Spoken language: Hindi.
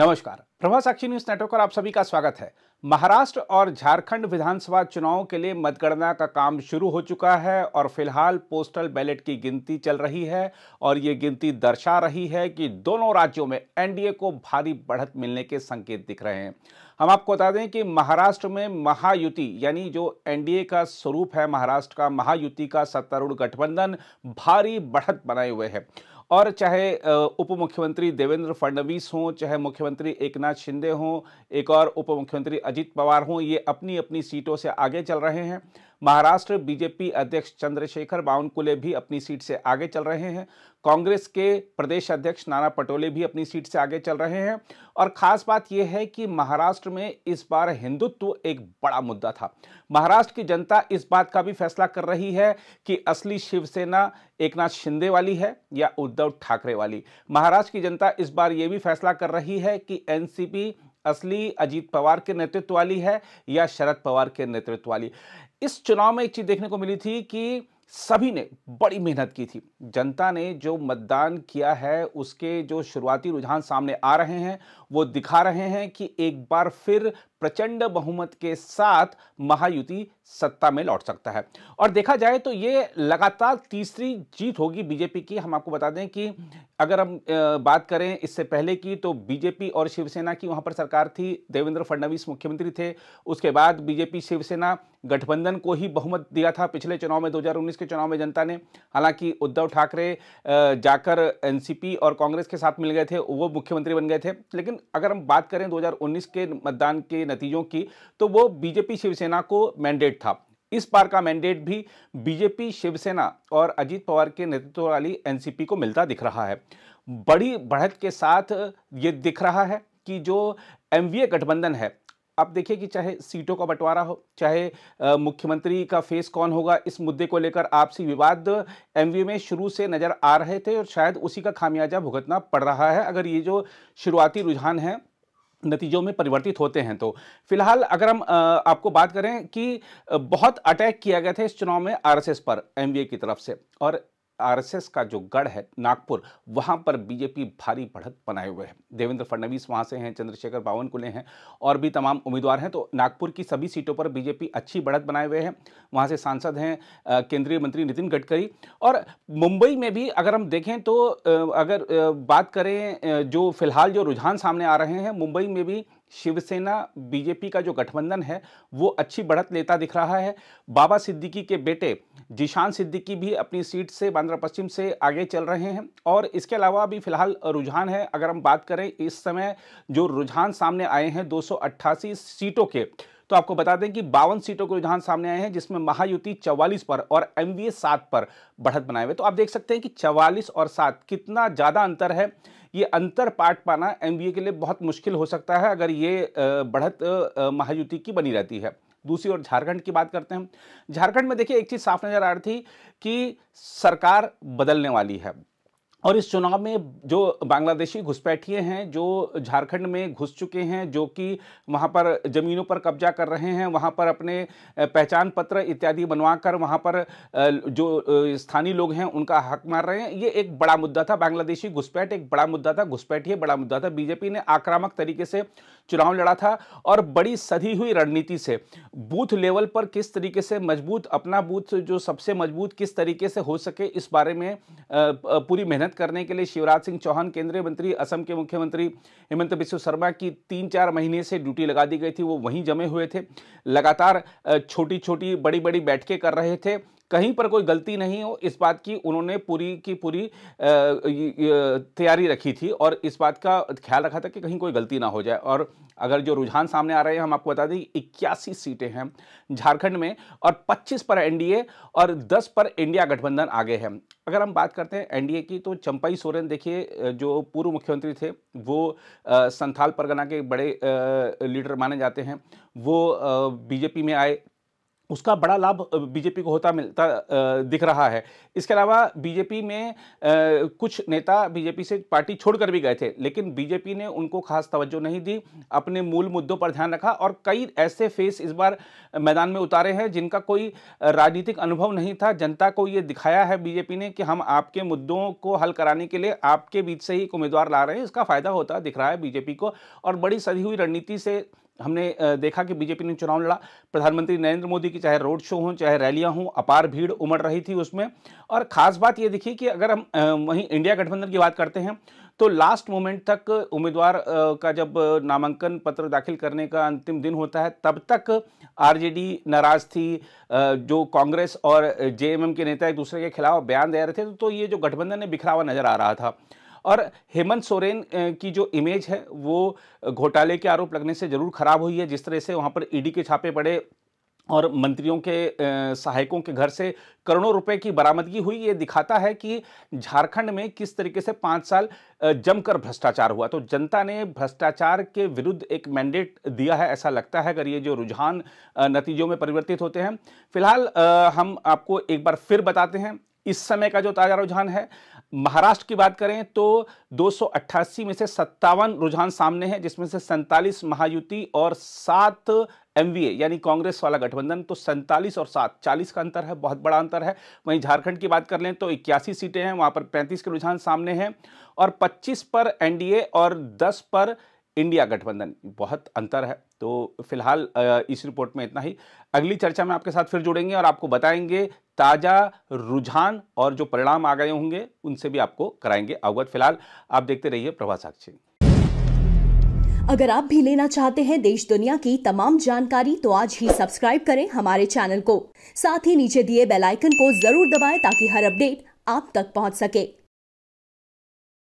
नमस्कार प्रभा साक्षी न्यूज नेटवर्क पर आप सभी का स्वागत है महाराष्ट्र और झारखंड विधानसभा चुनाव के लिए मतगणना का काम शुरू हो चुका है और फिलहाल पोस्टल बैलेट की गिनती चल रही है और ये गिनती दर्शा रही है कि दोनों राज्यों में एनडीए को भारी बढ़त मिलने के संकेत दिख रहे हैं हम आपको बता दें कि महाराष्ट्र में महायुति यानी जो एनडीए का स्वरूप है महाराष्ट्र का महायुति का सत्तारूढ़ गठबंधन भारी बढ़त बनाए हुए है और चाहे उप मुख्यमंत्री देवेंद्र फडणवीस हों चाहे मुख्यमंत्री एकनाथ शिंदे हों एक और उप मुख्यमंत्री अजित पवार हों ये अपनी अपनी सीटों से आगे चल रहे हैं महाराष्ट्र बीजेपी अध्यक्ष चंद्रशेखर बावनकुले भी अपनी सीट से आगे चल रहे हैं कांग्रेस के प्रदेश अध्यक्ष नाना पटोले भी अपनी सीट से आगे चल रहे हैं और खास बात यह है कि महाराष्ट्र में इस बार हिंदुत्व एक बड़ा मुद्दा था महाराष्ट्र की जनता इस बात का भी फैसला कर रही है कि असली शिवसेना एक नाथ शिंदे वाली है या उद्धव ठाकरे वाली महाराष्ट्र की जनता इस बार ये भी फैसला कर रही है कि एन असली अजीत पवार के नेतृत्व वाली है या शरद पवार के नेतृत्व वाली इस चुनाव में एक चीज देखने को मिली थी कि सभी ने बड़ी मेहनत की थी जनता ने जो मतदान किया है उसके जो शुरुआती रुझान सामने आ रहे हैं वो दिखा रहे हैं कि एक बार फिर प्रचंड बहुमत के साथ महायुति सत्ता में लौट सकता है और देखा जाए तो ये लगातार तीसरी जीत होगी बीजेपी की हम आपको बता दें कि अगर हम बात करें इससे पहले की तो बीजेपी और शिवसेना की वहाँ पर सरकार थी देवेंद्र फडणवीस मुख्यमंत्री थे उसके बाद बीजेपी शिवसेना गठबंधन को ही बहुमत दिया था पिछले चुनाव में 2019 के चुनाव में जनता ने हालांकि उद्धव ठाकरे जाकर एनसीपी और कांग्रेस के साथ मिल गए थे वो मुख्यमंत्री बन गए थे लेकिन अगर हम बात करें 2019 के मतदान के नतीजों की तो वो बीजेपी शिवसेना को मैंडेट था इस बार का मैंडेट भी बीजेपी शिवसेना और अजीत पवार के नेतृत्व वाली एनसीपी को मिलता दिख रहा है बड़ी बढ़त के साथ ये दिख रहा है कि जो एमवीए गठबंधन है आप देखिए कि चाहे सीटों का बंटवारा हो चाहे मुख्यमंत्री का फेस कौन होगा इस मुद्दे को लेकर आपसी विवाद एम में शुरू से नज़र आ रहे थे और शायद उसी का खामियाजा भुगतना पड़ रहा है अगर ये जो शुरुआती रुझान है नतीजों में परिवर्तित होते हैं तो फिलहाल अगर हम आपको बात करें कि बहुत अटैक किया गया था इस चुनाव में आरएसएस पर एमवीए की तरफ से और आरएसएस का जो गढ़ है नागपुर वहां पर बीजेपी भारी बढ़त बनाए हुए है देवेंद्र फडणवीस वहां से हैं चंद्रशेखर बावन कुले हैं और भी तमाम उम्मीदवार हैं तो नागपुर की सभी सीटों पर बीजेपी अच्छी बढ़त बनाए हुए हैं वहां से सांसद हैं केंद्रीय मंत्री नितिन गडकरी और मुंबई में भी अगर हम देखें तो अगर बात करें जो फिलहाल जो रुझान सामने आ रहे हैं मुंबई में भी शिवसेना बीजेपी का जो गठबंधन है वो अच्छी बढ़त लेता दिख रहा है बाबा सिद्दीकी के बेटे जिशान सिद्दीकी भी अपनी सीट से बांद्रा पश्चिम से आगे चल रहे हैं और इसके अलावा भी फिलहाल रुझान है अगर हम बात करें इस समय जो रुझान सामने आए हैं दो सीटों के तो आपको बता दें कि बावन सीटों के रुझान सामने आए हैं जिसमें महायुति 44 पर और एम वी पर बढ़त बनाए हुए तो आप देख सकते हैं कि 44 और 7 कितना ज़्यादा अंतर है ये अंतर पाठ पाना एम के लिए बहुत मुश्किल हो सकता है अगर ये बढ़त महायुति की बनी रहती है दूसरी ओर झारखंड की बात करते हैं झारखंड में देखिए एक चीज़ साफ नज़र आ रही थी कि सरकार बदलने वाली है और इस चुनाव में जो बांग्लादेशी घुसपैठिए हैं जो झारखंड में घुस चुके हैं जो कि वहाँ पर ज़मीनों पर कब्जा कर रहे हैं वहाँ पर अपने पहचान पत्र इत्यादि बनवा कर वहाँ पर जो स्थानीय लोग हैं उनका हक मार रहे हैं ये एक बड़ा मुद्दा था बांग्लादेशी घुसपैठ एक बड़ा मुद्दा था घुसपैठिए बड़ा मुद्दा था बीजेपी ने आक्रामक तरीके से चुनाव लड़ा था और बड़ी सधी हुई रणनीति से बूथ लेवल पर किस तरीके से मजबूत अपना बूथ जो सबसे मजबूत किस तरीके से हो सके इस बारे में पूरी मेहनत मेहनत करने के लिए शिवराज सिंह चौहान केंद्रीय मंत्री असम के मुख्यमंत्री हेमंत बिश्व शर्मा की तीन चार महीने से ड्यूटी लगा दी गई थी वो वहीं जमे हुए थे लगातार छोटी छोटी बड़ी बड़ी बैठकें कर रहे थे कहीं पर कोई गलती नहीं हो इस बात की उन्होंने पूरी की पूरी तैयारी रखी थी और इस बात का ख्याल रखा था कि कहीं कोई गलती ना हो जाए और अगर जो रुझान सामने आ रहे हैं हम आपको बता दें इक्यासी सीटें हैं झारखंड में और 25 पर एनडीए और 10 पर इंडिया गठबंधन आगे है अगर हम बात करते हैं एनडीए की तो चंपई सोरेन देखिए जो पूर्व मुख्यमंत्री थे वो संथाल परगना के बड़े लीडर माने जाते हैं वो बीजेपी में आए उसका बड़ा लाभ बीजेपी को होता मिलता दिख रहा है इसके अलावा बीजेपी में कुछ नेता बीजेपी से पार्टी छोड़कर भी गए थे लेकिन बीजेपी ने उनको खास तवज्जो नहीं दी अपने मूल मुद्दों पर ध्यान रखा और कई ऐसे फेस इस बार मैदान में उतारे हैं जिनका कोई राजनीतिक अनुभव नहीं था जनता को ये दिखाया है बीजेपी ने कि हम आपके मुद्दों को हल कराने के लिए आपके बीच से ही एक उम्मीदवार ला रहे हैं इसका फ़ायदा होता दिख रहा है बीजेपी को और बड़ी सदी हुई रणनीति से हमने देखा कि बीजेपी ने चुनाव लड़ा प्रधानमंत्री नरेंद्र मोदी की चाहे रोड शो हों चाहे रैलियां हों अपार भीड़ उमड़ रही थी उसमें और ख़ास बात ये दिखी कि अगर हम वहीं इंडिया गठबंधन की बात करते हैं तो लास्ट मोमेंट तक उम्मीदवार का जब नामांकन पत्र दाखिल करने का अंतिम दिन होता है तब तक आरजेडी नाराज थी जो कांग्रेस और जेएमएम के नेता एक दूसरे के खिलाफ बयान दे रहे थे तो ये जो गठबंधन है बिखरा हुआ नजर आ रहा था और हेमंत सोरेन की जो इमेज है वो घोटाले के आरोप लगने से ज़रूर ख़राब हुई है जिस तरह से वहाँ पर ईडी e के छापे पड़े और मंत्रियों के सहायकों के घर से करोड़ों रुपए की बरामदगी हुई ये दिखाता है कि झारखंड में किस तरीके से पाँच साल जमकर भ्रष्टाचार हुआ तो जनता ने भ्रष्टाचार के विरुद्ध एक मैंडेट दिया है ऐसा लगता है अगर ये जो रुझान नतीजों में परिवर्तित होते हैं फिलहाल हम आपको एक बार फिर बताते हैं इस समय का जो ताज़ा रुझान है महाराष्ट्र की बात करें तो दो में से सत्तावन रुझान सामने हैं जिसमें से सैंतालीस महायुति और सात एमवीए यानी कांग्रेस वाला गठबंधन तो सैंतालीस और सात चालीस का अंतर है बहुत बड़ा अंतर है वहीं झारखंड की बात कर लें तो इक्यासी सीटें हैं वहां पर पैंतीस के रुझान सामने हैं और पच्चीस पर एनडीए और दस पर इंडिया गठबंधन बहुत अंतर है तो फिलहाल इस रिपोर्ट में इतना ही अगली चर्चा में आपके साथ फिर जुड़ेंगे और आपको बताएंगे ताज़ा रुझान और जो परिणाम आ गए होंगे उनसे भी आपको कराएंगे अवगत फिलहाल आप देखते रहिए प्रभा साक्षी अगर आप भी लेना चाहते हैं देश दुनिया की तमाम जानकारी तो आज ही सब्सक्राइब करें हमारे चैनल को साथ ही नीचे दिए बेल आइकन को जरूर दबाएं ताकि हर अपडेट आप तक पहुंच सके